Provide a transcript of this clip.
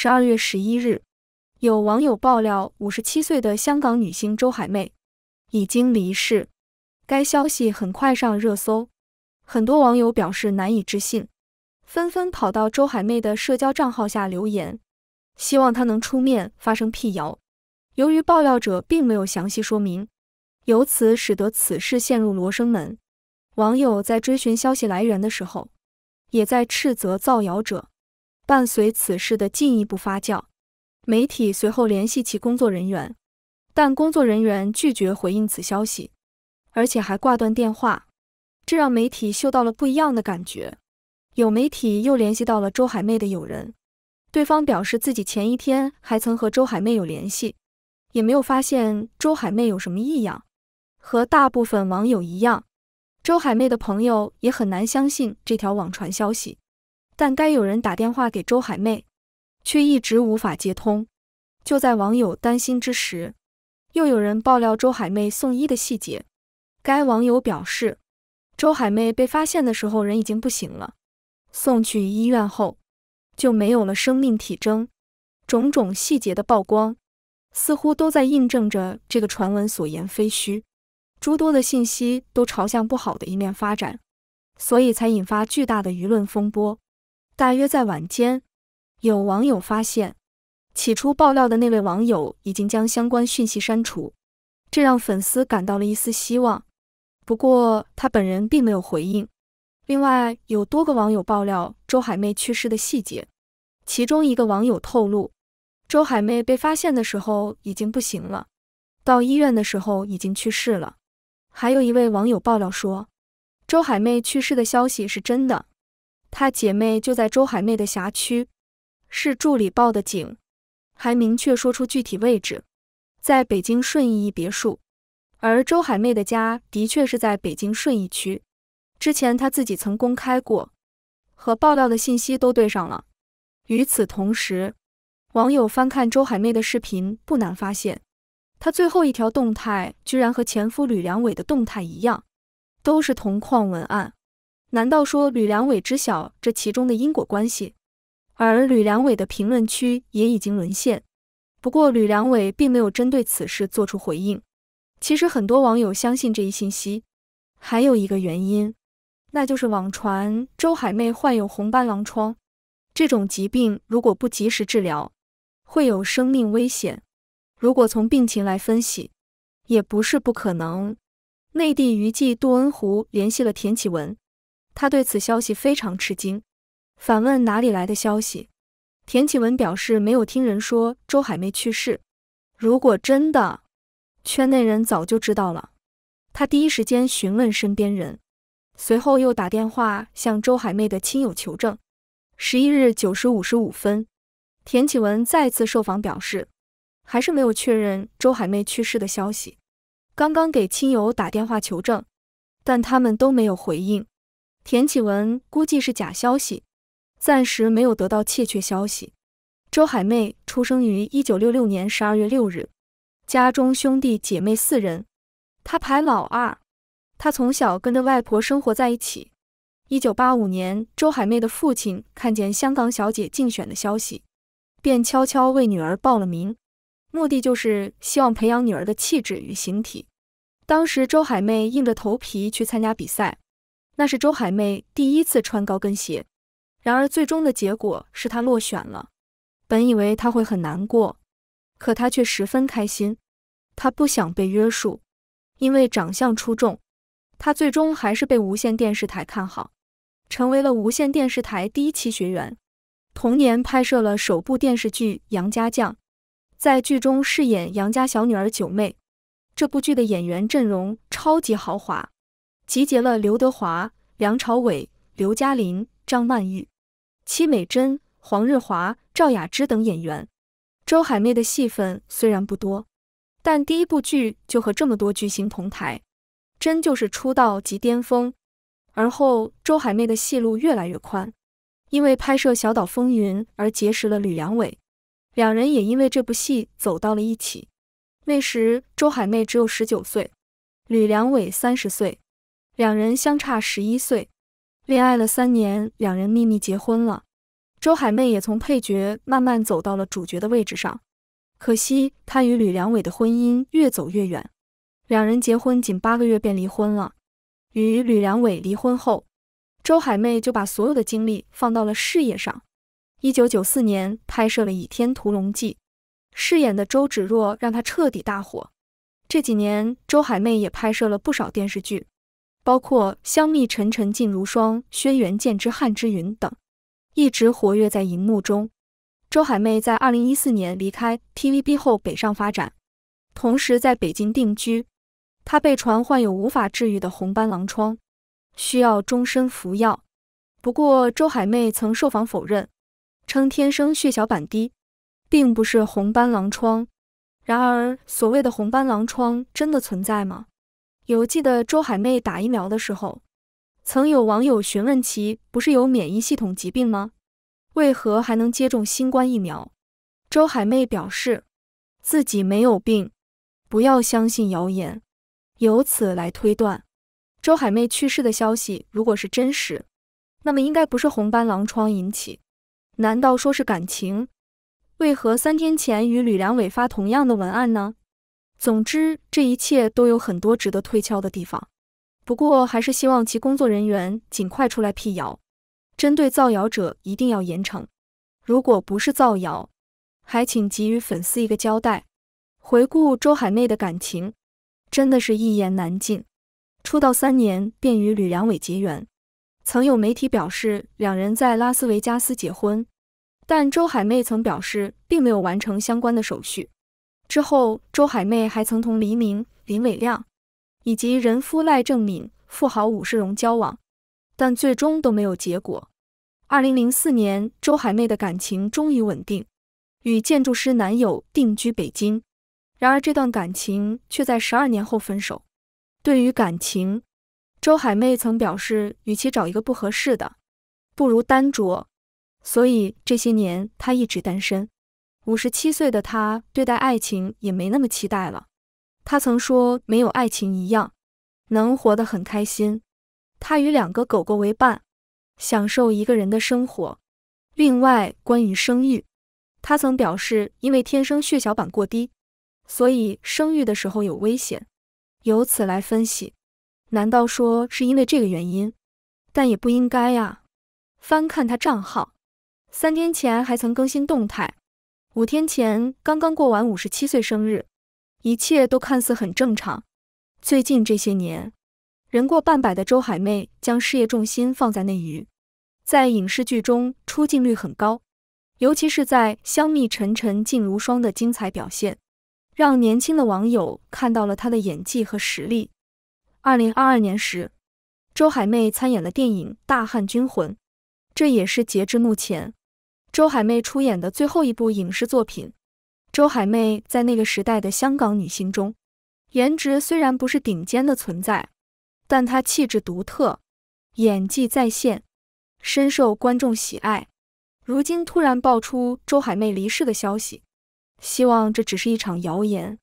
十二月十一日，有网友爆料，五十七岁的香港女星周海媚已经离世。该消息很快上热搜，很多网友表示难以置信，纷纷跑到周海媚的社交账号下留言，希望她能出面发声辟谣。由于爆料者并没有详细说明，由此使得此事陷入罗生门。网友在追寻消息来源的时候，也在斥责造谣者。伴随此事的进一步发酵，媒体随后联系其工作人员，但工作人员拒绝回应此消息，而且还挂断电话，这让媒体嗅到了不一样的感觉。有媒体又联系到了周海媚的友人，对方表示自己前一天还曾和周海媚有联系，也没有发现周海媚有什么异样。和大部分网友一样，周海媚的朋友也很难相信这条网传消息。但该有人打电话给周海媚，却一直无法接通。就在网友担心之时，又有人爆料周海媚送医的细节。该网友表示，周海媚被发现的时候人已经不行了，送去医院后就没有了生命体征。种种细节的曝光，似乎都在印证着这个传闻所言非虚。诸多的信息都朝向不好的一面发展，所以才引发巨大的舆论风波。大约在晚间，有网友发现，起初爆料的那位网友已经将相关讯息删除，这让粉丝感到了一丝希望。不过，他本人并没有回应。另外，有多个网友爆料周海媚去世的细节。其中一个网友透露，周海媚被发现的时候已经不行了，到医院的时候已经去世了。还有一位网友爆料说，周海媚去世的消息是真的。她姐妹就在周海媚的辖区，是助理报的警，还明确说出具体位置，在北京顺义一别墅。而周海媚的家的确是在北京顺义区，之前她自己曾公开过，和爆料的信息都对上了。与此同时，网友翻看周海媚的视频，不难发现，她最后一条动态居然和前夫吕良伟的动态一样，都是同框文案。难道说吕良伟知晓这其中的因果关系？而吕良伟的评论区也已经沦陷。不过吕良伟并没有针对此事做出回应。其实很多网友相信这一信息，还有一个原因，那就是网传周海媚患有红斑狼疮，这种疾病如果不及时治疗，会有生命危险。如果从病情来分析，也不是不可能。内地娱记杜恩湖联系了田启文。他对此消息非常吃惊，反问哪里来的消息。田启文表示没有听人说周海媚去世，如果真的，圈内人早就知道了。他第一时间询问身边人，随后又打电话向周海媚的亲友求证。十一日九时五十五分，田启文再次受访表示，还是没有确认周海媚去世的消息，刚刚给亲友打电话求证，但他们都没有回应。田启文估计是假消息，暂时没有得到确切消息。周海媚出生于一九六六年十二月六日，家中兄弟姐妹四人，她排老二。她从小跟着外婆生活在一起。一九八五年，周海媚的父亲看见《香港小姐》竞选的消息，便悄悄为女儿报了名，目的就是希望培养女儿的气质与形体。当时，周海媚硬着头皮去参加比赛。那是周海媚第一次穿高跟鞋，然而最终的结果是她落选了。本以为她会很难过，可她却十分开心。她不想被约束，因为长相出众，她最终还是被无线电视台看好，成为了无线电视台第一期学员。同年拍摄了首部电视剧《杨家将》，在剧中饰演杨家小女儿九妹。这部剧的演员阵容超级豪华。集结了刘德华、梁朝伟、刘嘉玲、张曼玉、戚美珍、黄日华、赵雅芝等演员。周海媚的戏份虽然不多，但第一部剧就和这么多巨星同台，真就是出道即巅峰。而后，周海媚的戏路越来越宽，因为拍摄《小岛风云》而结识了吕良伟，两人也因为这部戏走到了一起。那时，周海媚只有十九岁，吕良伟三十岁。两人相差十一岁，恋爱了三年，两人秘密结婚了。周海媚也从配角慢慢走到了主角的位置上。可惜她与吕良伟的婚姻越走越远，两人结婚仅八个月便离婚了。与吕良伟离婚后，周海媚就把所有的精力放到了事业上。一九九四年拍摄了《倚天屠龙记》，饰演的周芷若让她彻底大火。这几年，周海媚也拍摄了不少电视剧。包括香蜜沉沉烬如霜、轩辕剑之汉之云等，一直活跃在荧幕中。周海媚在2014年离开 TVB 后北上发展，同时在北京定居。她被传患有无法治愈的红斑狼疮，需要终身服药。不过，周海媚曾受访否认，称天生血小板低，并不是红斑狼疮。然而，所谓的红斑狼疮真的存在吗？有记得周海媚打疫苗的时候，曾有网友询问其不是有免疫系统疾病吗？为何还能接种新冠疫苗？周海媚表示自己没有病，不要相信谣言。由此来推断，周海媚去世的消息如果是真实，那么应该不是红斑狼疮引起，难道说是感情？为何三天前与吕良伟发同样的文案呢？总之，这一切都有很多值得推敲的地方。不过，还是希望其工作人员尽快出来辟谣。针对造谣者，一定要严惩。如果不是造谣，还请给予粉丝一个交代。回顾周海媚的感情，真的是一言难尽。出道三年便与吕良伟结缘，曾有媒体表示两人在拉斯维加斯结婚，但周海媚曾表示并没有完成相关的手续。之后，周海媚还曾同黎明、林伟亮以及人夫赖正敏、富豪伍世荣交往，但最终都没有结果。二零零四年，周海媚的感情终于稳定，与建筑师男友定居北京。然而，这段感情却在十二年后分手。对于感情，周海媚曾表示，与其找一个不合适的，不如单着。所以这些年，她一直单身。五十七岁的他对待爱情也没那么期待了。他曾说：“没有爱情一样能活得很开心。”他与两个狗狗为伴，享受一个人的生活。另外，关于生育，他曾表示，因为天生血小板过低，所以生育的时候有危险。由此来分析，难道说是因为这个原因？但也不应该呀。翻看他账号，三天前还曾更新动态。五天前刚刚过完五十七岁生日，一切都看似很正常。最近这些年，人过半百的周海媚将事业重心放在内娱，在影视剧中出镜率很高，尤其是在《香蜜沉沉烬如霜》的精彩表现，让年轻的网友看到了她的演技和实力。二零二二年时，周海媚参演了电影《大汉军魂》，这也是截至目前。周海媚出演的最后一部影视作品。周海媚在那个时代的香港女星中，颜值虽然不是顶尖的存在，但她气质独特，演技在线，深受观众喜爱。如今突然爆出周海媚离世的消息，希望这只是一场谣言。